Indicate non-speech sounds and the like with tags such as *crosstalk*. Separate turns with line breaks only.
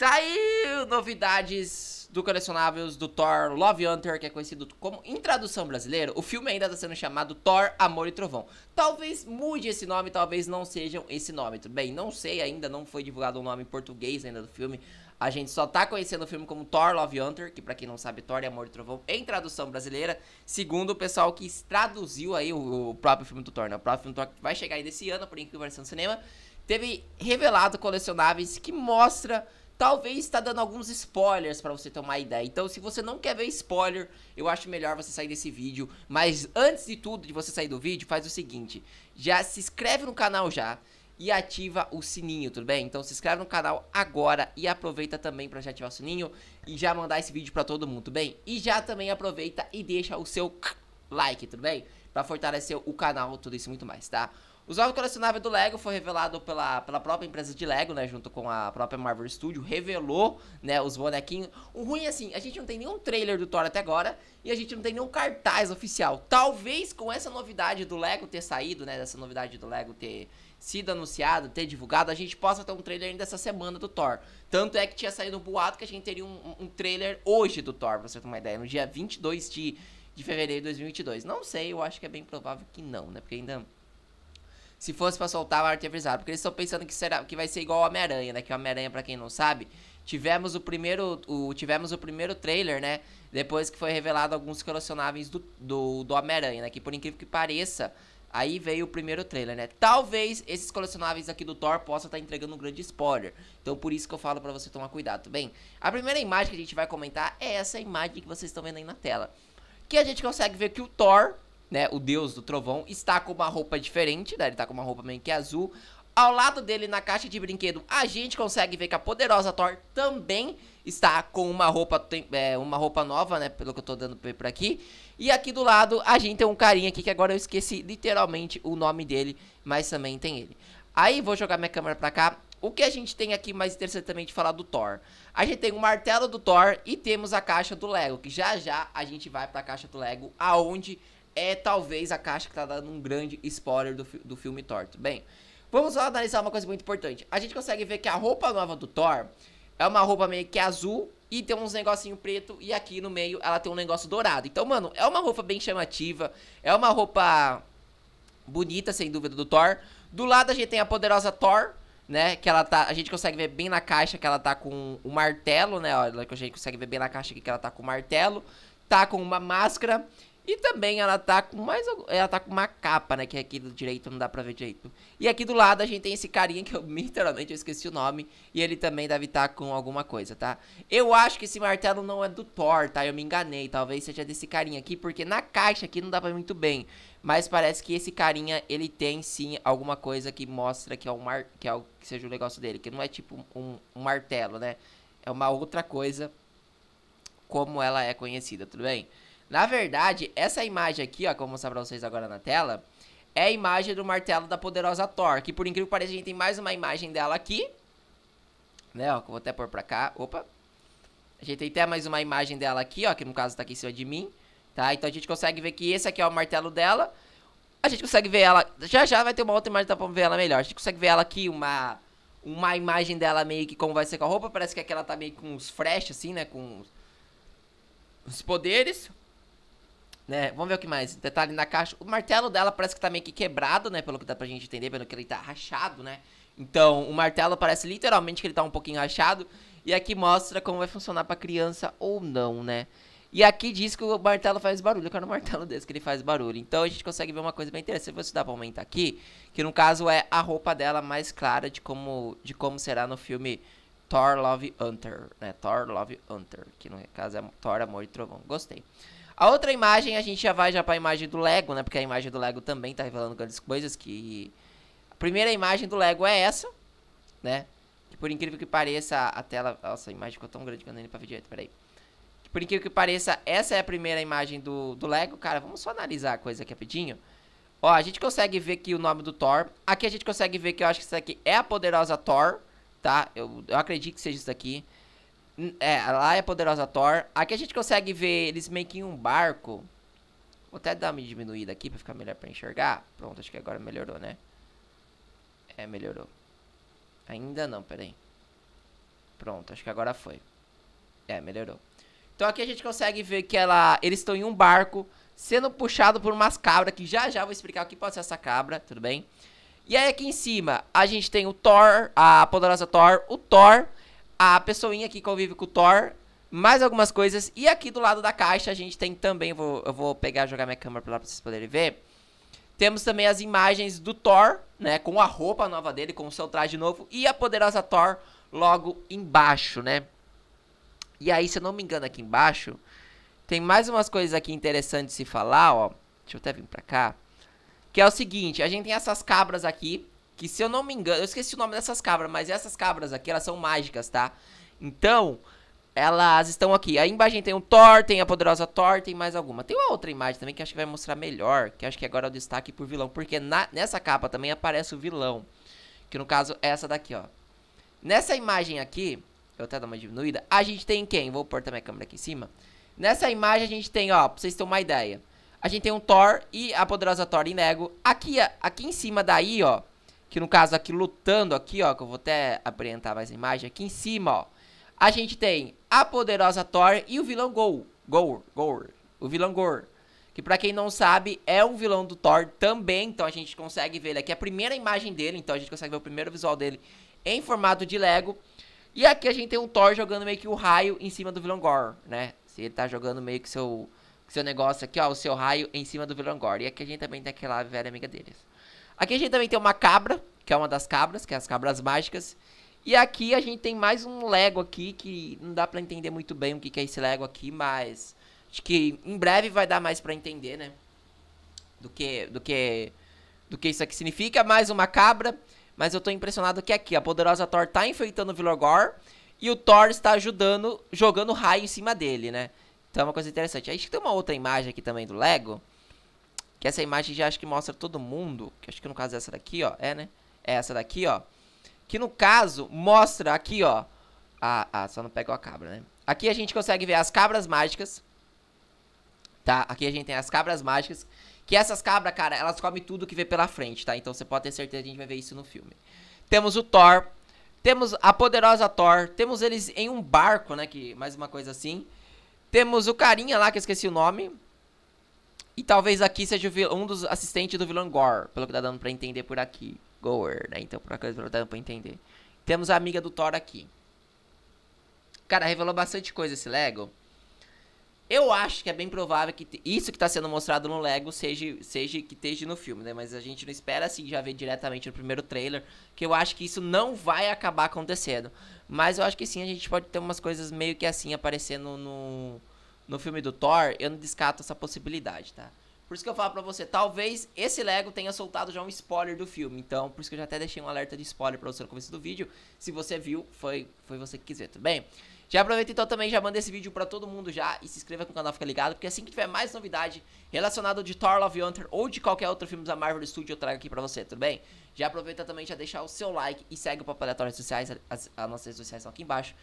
Saiu novidades do colecionáveis do Thor Love Hunter, que é conhecido como, em tradução brasileira, o filme ainda está sendo chamado Thor Amor e Trovão. Talvez mude esse nome, talvez não sejam esse nome, tudo bem? Não sei ainda, não foi divulgado o um nome em português ainda do filme. A gente só tá conhecendo o filme como Thor Love Hunter, que para quem não sabe, Thor é Amor e Trovão em tradução brasileira, segundo o pessoal que traduziu aí o, o próprio filme do Thor, né? O próprio filme do Thor que vai chegar ainda esse ano, por incrível que pareça no cinema, teve revelado colecionáveis que mostra talvez está dando alguns spoilers para você tomar ideia. Então, se você não quer ver spoiler, eu acho melhor você sair desse vídeo. Mas antes de tudo, de você sair do vídeo, faz o seguinte: já se inscreve no canal já e ativa o sininho, tudo bem? Então se inscreve no canal agora e aproveita também para já ativar o sininho e já mandar esse vídeo para todo mundo, tudo bem? E já também aproveita e deixa o seu like, tudo bem? Para fortalecer o canal, tudo isso e muito mais, tá? Os ovos colecionáveis do Lego foi revelado pela, pela própria empresa de Lego, né? Junto com a própria Marvel Studio, revelou, né, os bonequinhos. O ruim é assim, a gente não tem nenhum trailer do Thor até agora e a gente não tem nenhum cartaz oficial. Talvez com essa novidade do Lego ter saído, né? Dessa novidade do Lego ter sido anunciado, ter divulgado, a gente possa ter um trailer ainda essa semana do Thor. Tanto é que tinha saído um boato que a gente teria um, um trailer hoje do Thor, pra você ter uma ideia, no dia 22 de, de fevereiro de 2022. Não sei, eu acho que é bem provável que não, né? Porque ainda se fosse para soltar, ela arte avisado. Porque eles estão pensando que, será, que vai ser igual Homem-Aranha, né? Que Homem-Aranha, pra quem não sabe, tivemos o primeiro, o, tivemos o primeiro trailer, né? Depois que foi revelado alguns colecionáveis do, do, do Homem-Aranha, né? Que por incrível que pareça, Aí veio o primeiro trailer, né? Talvez esses colecionáveis aqui do Thor possam estar tá entregando um grande spoiler. Então por isso que eu falo pra você tomar cuidado, tá bem? A primeira imagem que a gente vai comentar é essa imagem que vocês estão vendo aí na tela. Que a gente consegue ver que o Thor né, o deus do trovão, está com uma roupa diferente, né, ele está com uma roupa meio que azul. Ao lado dele, na caixa de brinquedo, a gente consegue ver que a poderosa Thor também está com uma roupa, é, uma roupa nova, né, pelo que eu estou dando por aqui. E aqui do lado, a gente tem um carinha aqui que agora eu esqueci literalmente o nome dele, mas também tem ele. Aí, vou jogar minha câmera pra cá. O que a gente tem aqui mais interessante também de falar do Thor? A gente tem o martelo do Thor e temos a caixa do Lego, que já já a gente vai pra caixa do Lego, aonde é talvez a caixa que tá dando um grande spoiler do, do filme Torto. Bem, vamos lá analisar uma coisa muito importante. A gente consegue ver que a roupa nova do Thor é uma roupa meio que azul e tem uns negocinho preto e aqui no meio ela tem um negócio dourado. Então, mano, é uma roupa bem chamativa, é uma roupa bonita, sem dúvida, do Thor. Do lado a gente tem a poderosa Thor, né, que ela tá, a gente consegue ver bem na caixa que ela tá com o martelo, né, olha, que a gente consegue ver bem na caixa aqui que ela tá com o martelo, tá com uma máscara e também ela tá com mais. Ela tá com uma capa, né? Que é aqui do direito não dá pra ver direito. E aqui do lado a gente tem esse carinha que eu *laughs* literalmente eu esqueci o nome. E ele também deve estar tá com alguma coisa, tá? Eu acho que esse martelo não é do Thor, tá? Eu me enganei. Talvez seja desse carinha aqui, porque na caixa aqui não dá pra ver muito bem. Mas parece que esse carinha, ele tem sim alguma coisa que mostra que é o mar, que é o que seja o negócio dele. Que não é tipo um, um martelo, né? É uma outra coisa como ela é conhecida, tudo bem? Na verdade, essa imagem aqui, ó, que eu vou mostrar pra vocês agora na tela, é a imagem do martelo da poderosa Thor, que por incrível que pareça, a gente tem mais uma imagem dela aqui, né, ó, que eu vou até pôr pra cá, opa. A gente tem até mais uma imagem dela aqui, ó, que no caso tá aqui em cima de mim, tá? Então a gente consegue ver que esse aqui é o martelo dela, a gente consegue ver ela, já já vai ter uma outra imagem tá, pra ver ela melhor, a gente consegue ver ela aqui, uma... Uma imagem dela meio que como vai ser com a roupa, parece que aquela tá meio com uns flash, assim, né, com os poderes. Né? Vamos ver o que mais. Detalhe na caixa. O martelo dela parece que tá meio que quebrado, né? Pelo que dá pra gente entender, pelo que ele tá rachado, né? Então, o martelo parece literalmente que ele tá um pouquinho rachado. E aqui mostra como vai funcionar pra criança ou não, né? E aqui diz que o martelo faz barulho. Eu quero um martelo desse que ele faz barulho. Então a gente consegue ver uma coisa bem interessante. Vou estudar pra aumentar aqui. Que no caso é a roupa dela mais clara de como, de como será no filme Thor Love Hunter. Né? Thor Love Hunter. Que no caso é Thor Amor e Trovão. Gostei. A outra imagem a gente já vai já pra imagem do Lego, né? Porque a imagem do Lego também tá revelando grandes coisas que... A primeira imagem do Lego é essa, né? Que por incrível que pareça, a tela... Nossa, a imagem ficou tão grande que eu não nem pra ver direito, peraí. Que por incrível que pareça, essa é a primeira imagem do, do Lego. Cara, vamos só analisar a coisa aqui rapidinho. Ó, a gente consegue ver aqui o nome do Thor. Aqui a gente consegue ver que eu acho que isso aqui é a poderosa Thor, tá? Eu, eu acredito que seja isso aqui. É, lá é Poderosa Thor. Aqui a gente consegue ver eles meio que em um barco. Vou até dar uma diminuída aqui pra ficar melhor pra enxergar. Pronto, acho que agora melhorou, né? É, melhorou. Ainda não, peraí. Pronto, acho que agora foi. É, melhorou. Então aqui a gente consegue ver que ela, eles estão em um barco sendo puxado por umas cabras, que já já vou explicar o que pode ser essa cabra, tudo bem? E aí aqui em cima a gente tem o Thor, a poderosa Thor, o Thor a pessoinha que convive com o Thor, mais algumas coisas. E aqui do lado da caixa a gente tem também, vou, eu vou pegar jogar minha câmera pra lá pra vocês poderem ver. Temos também as imagens do Thor, né, com a roupa nova dele, com o seu traje novo e a poderosa Thor logo embaixo, né? E aí, se eu não me engano, aqui embaixo tem mais umas coisas aqui interessantes de se falar, ó. Deixa eu até vir pra cá. Que é o seguinte, a gente tem essas cabras aqui, que se eu não me engano, eu esqueci o nome dessas cabras, mas essas cabras aqui, elas são mágicas, tá? Então, elas estão aqui. A imagem tem o um Thor, tem a poderosa Thor, tem mais alguma. Tem uma outra imagem também que acho que vai mostrar melhor, que acho que agora é o destaque por vilão. Porque na, nessa capa também aparece o vilão, que no caso é essa daqui, ó. Nessa imagem aqui, eu até dar uma diminuída, a gente tem quem? Vou pôr também a câmera aqui em cima. Nessa imagem a gente tem, ó, pra vocês terem uma ideia. A gente tem um Thor e a poderosa Thor em Lego. Aqui, aqui em cima daí, ó, que no caso aqui lutando aqui, ó, que eu vou até apresentar mais a imagem aqui em cima, ó. A gente tem a poderosa Thor e o vilão Gol, Gor, Gor, o vilão Gor, que para quem não sabe é um vilão do Thor também, então a gente consegue ver ele aqui a primeira imagem dele, então a gente consegue ver o primeiro visual dele em formato de Lego. E aqui a gente tem um Thor jogando meio que o raio em cima do vilão Gor, né? Se ele tá jogando meio que seu seu negócio aqui, ó, o seu raio em cima do vilão Gor. E aqui a gente também tem aquela velha amiga deles. Aqui a gente também tem uma cabra, que é uma das cabras, que é as cabras mágicas. E aqui a gente tem mais um Lego aqui, que não dá pra entender muito bem o que, que é esse Lego aqui, mas... Acho que em breve vai dar mais pra entender, né? Do que, do que, do que isso aqui significa. Mais uma cabra. Mas eu tô impressionado que aqui a poderosa Thor tá enfeitando o Vilogor. E o Thor está ajudando, jogando raio em cima dele, né? Então é uma coisa interessante. que tem uma outra imagem aqui também do Lego. Que essa imagem já acho que mostra todo mundo. Que acho que no caso é essa daqui, ó. É, né? É essa daqui, ó. Que no caso mostra aqui, ó. Ah, ah, só não pegou a cabra, né? Aqui a gente consegue ver as cabras mágicas. Tá? Aqui a gente tem as cabras mágicas. Que essas cabras, cara, elas comem tudo que vê pela frente, tá? Então você pode ter certeza que a gente vai ver isso no filme. Temos o Thor. Temos a poderosa Thor. Temos eles em um barco, né? Que, mais uma coisa assim. Temos o carinha lá, que eu esqueci o nome. E talvez aqui seja um dos assistentes do vilão Gore, pelo que tá dando pra entender por aqui. Gore, né? Então, por acaso, pelo que tá dando pra entender. Temos a amiga do Thor aqui. Cara, revelou bastante coisa esse Lego. Eu acho que é bem provável que isso que tá sendo mostrado no Lego seja, seja que esteja no filme, né? Mas a gente não espera assim, já ver diretamente no primeiro trailer, que eu acho que isso não vai acabar acontecendo. Mas eu acho que sim, a gente pode ter umas coisas meio que assim aparecendo no, no filme do Thor, eu não descarto essa possibilidade, tá? Por isso que eu falo pra você, talvez esse Lego tenha soltado já um spoiler do filme. Então, por isso que eu já até deixei um alerta de spoiler pra você no começo do vídeo. Se você viu, foi, foi você que quis ver, tudo bem? Já aproveita então também, já manda esse vídeo pra todo mundo já e se inscreva no canal, fica ligado. Porque assim que tiver mais novidade relacionada de Thor Love Hunter ou de qualquer outro filme da Marvel Studio, eu trago aqui pra você, tudo bem? Já aproveita também, já deixar o seu like e segue o Papo Aleatório redes sociais, as, as, as nossas redes sociais estão aqui embaixo.